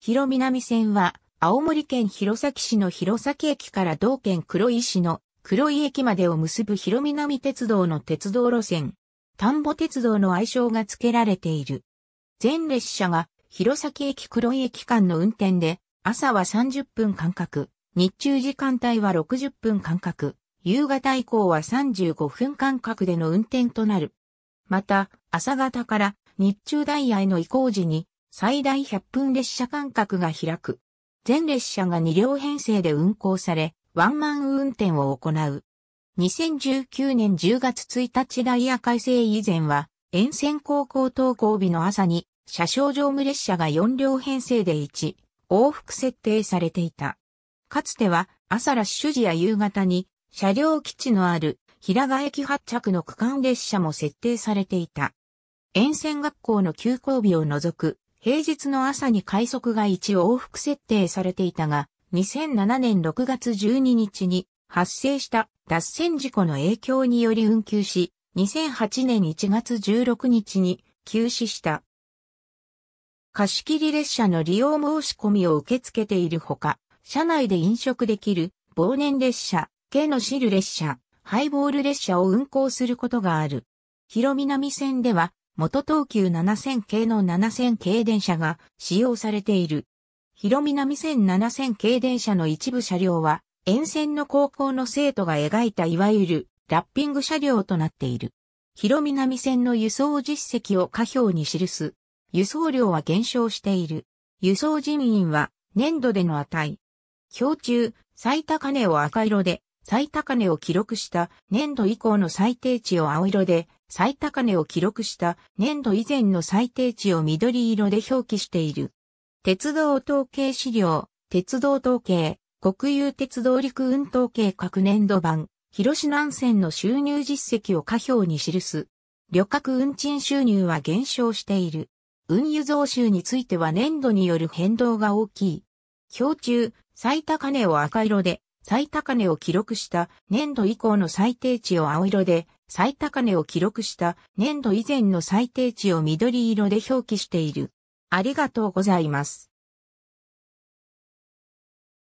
広南線は、青森県弘前市の弘前駅から同県黒井市の黒井駅までを結ぶ広南鉄道の鉄道路線。田んぼ鉄道の愛称が付けられている。全列車が弘前駅黒井駅間の運転で、朝は30分間隔、日中時間帯は60分間隔、夕方以降は35分間隔での運転となる。また、朝方から日中ダイヤへの移行時に最大100分列車間隔が開く。全列車が2両編成で運行され、ワンマン運転を行う。2019年10月1日ダイヤ改正以前は、沿線高校登校日の朝に、車掌乗務列車が4両編成で1、往復設定されていた。かつては、朝ラッシュ時や夕方に、車両基地のある平賀駅発着の区間列車も設定されていた。沿線学校の休校日を除く平日の朝に快速が1往復設定されていたが、2007年6月12日に発生した脱線事故の影響により運休し、2008年1月16日に休止した。貸切列車の利用申し込みを受け付けているほか、車内で飲食できる忘年列車、系の汁列車、ハイボール列車を運行することがある。広南線では元東急7000系の7000系電車が使用されている。広南線7000系電車の一部車両は、沿線の高校の生徒が描いたいわゆるラッピング車両となっている。広南線の輸送実績を下表に記す。輸送量は減少している。輸送人員は年度での値。表中、最高値を赤色で、最高値を記録した年度以降の最低値を青色で、最高値を記録した年度以前の最低値を緑色で表記している。鉄道統計資料、鉄道統計、国有鉄道陸運統計各年度版、広市南線の収入実績を下表に記す。旅客運賃収入は減少している。運輸増収については年度による変動が大きい。表中、最高値を赤色で、最高値を記録した年度以降の最低値を青色で最高値を記録した年度以前の最低値を緑色で表記している。ありがとうございます。